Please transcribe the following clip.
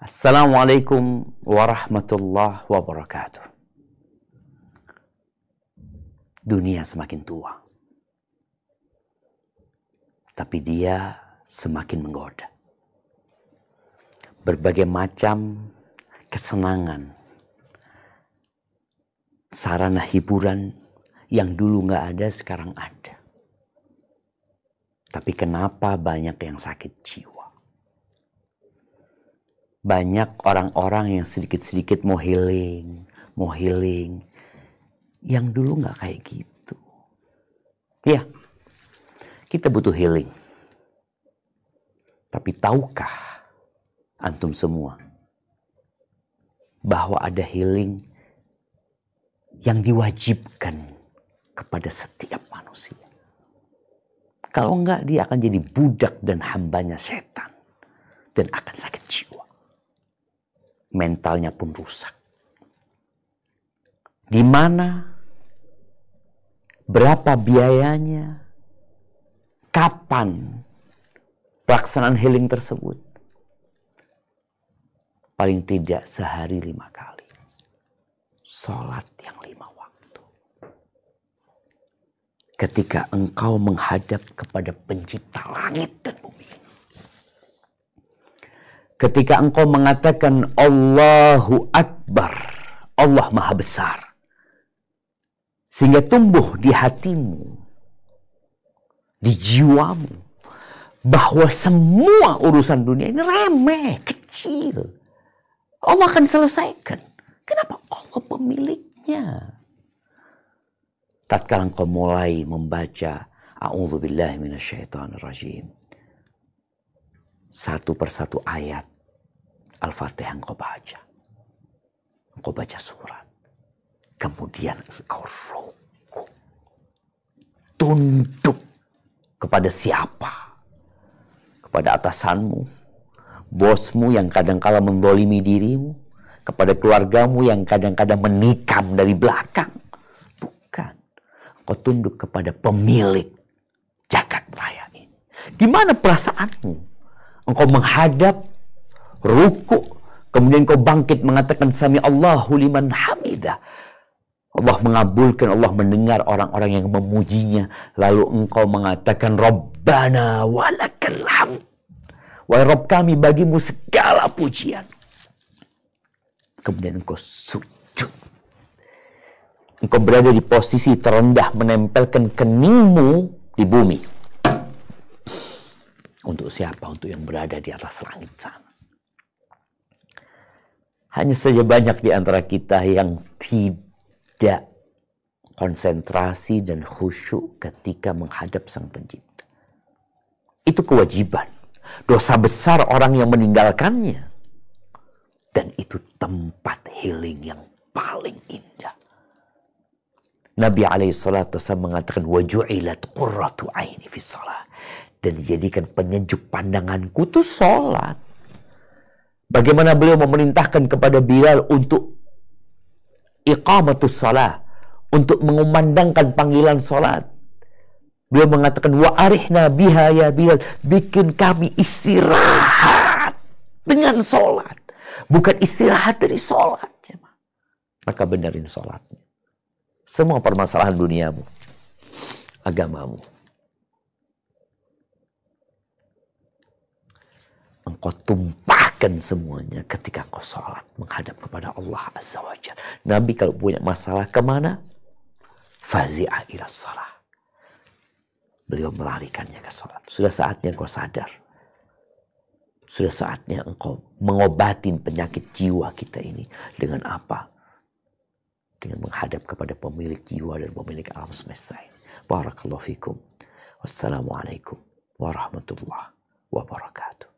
Assalamualaikum warahmatullahi wabarakatuh. Dunia semakin tua. Tapi dia semakin menggoda. Berbagai macam kesenangan, sarana hiburan yang dulu nggak ada sekarang ada. Tapi kenapa banyak yang sakit jiwa? banyak orang-orang yang sedikit-sedikit mau healing, mau healing. Yang dulu nggak kayak gitu. Ya, kita butuh healing. Tapi tahukah antum semua bahwa ada healing yang diwajibkan kepada setiap manusia. Kalau enggak dia akan jadi budak dan hambanya setan dan akan sakit jiwa mentalnya pun rusak. Di mana, berapa biayanya, kapan pelaksanaan healing tersebut. Paling tidak sehari lima kali. Sholat yang lima waktu. Ketika engkau menghadap kepada pencipta langit dan bumi ketika engkau mengatakan Allahu Akbar, Allah Maha Besar, sehingga tumbuh di hatimu, di jiwamu, bahwa semua urusan dunia ini remeh, kecil. Allah akan selesaikan. Kenapa Allah pemiliknya? Tatkala engkau mulai membaca A'udzubillahiminasyaitonirrajim. Satu persatu ayat Al-Fatihah engkau baca. Engkau baca surat. Kemudian engkau ruku. Tunduk kepada siapa? Kepada atasanmu, bosmu yang kadang-kala mendolimi dirimu, kepada keluargamu yang kadang-kadang menikam dari belakang. Bukan. Engkau tunduk kepada pemilik jagat raya ini. Gimana perasaanmu? Engkau menghadap ruku, kemudian kau bangkit mengatakan sami Allahu liman hamidah. Allah mengabulkan, Allah mendengar orang-orang yang memujinya. Lalu engkau mengatakan, Rabbana walakal hamd. Wahai Rabb kami bagimu segala pujian. Kemudian engkau sujud. Engkau berada di posisi terendah menempelkan keningmu di bumi. Untuk siapa? Untuk yang berada di atas langit sana. Hanya saja banyak di antara kita yang tidak konsentrasi dan khusyuk ketika menghadap Sang Pencipta. Itu kewajiban. Dosa besar orang yang meninggalkannya. Dan itu tempat healing yang paling indah. Nabi alaihi salatu mengatakan waju'ilat qurratu aini fi salat dan dijadikan penyejuk pandanganku tuh salat. Bagaimana beliau memerintahkan kepada Bilal untuk iqamatus salah, untuk mengumandangkan panggilan salat. Beliau mengatakan wa arihna biha ya Bilal, bikin kami istirahat dengan salat, bukan istirahat dari salat. Maka benerin salatnya. Semua permasalahan duniamu, agamamu. Engkau tumpah kan semuanya ketika kau sholat menghadap kepada Allah Azza wa Nabi kalau punya masalah kemana? Fazi'ah ila sholat. Beliau melarikannya ke sholat. Sudah saatnya kau sadar. Sudah saatnya engkau mengobatin penyakit jiwa kita ini. Dengan apa? Dengan menghadap kepada pemilik jiwa dan pemilik alam semesta ini. Barakallahu fikum. Wassalamualaikum warahmatullahi wabarakatuh.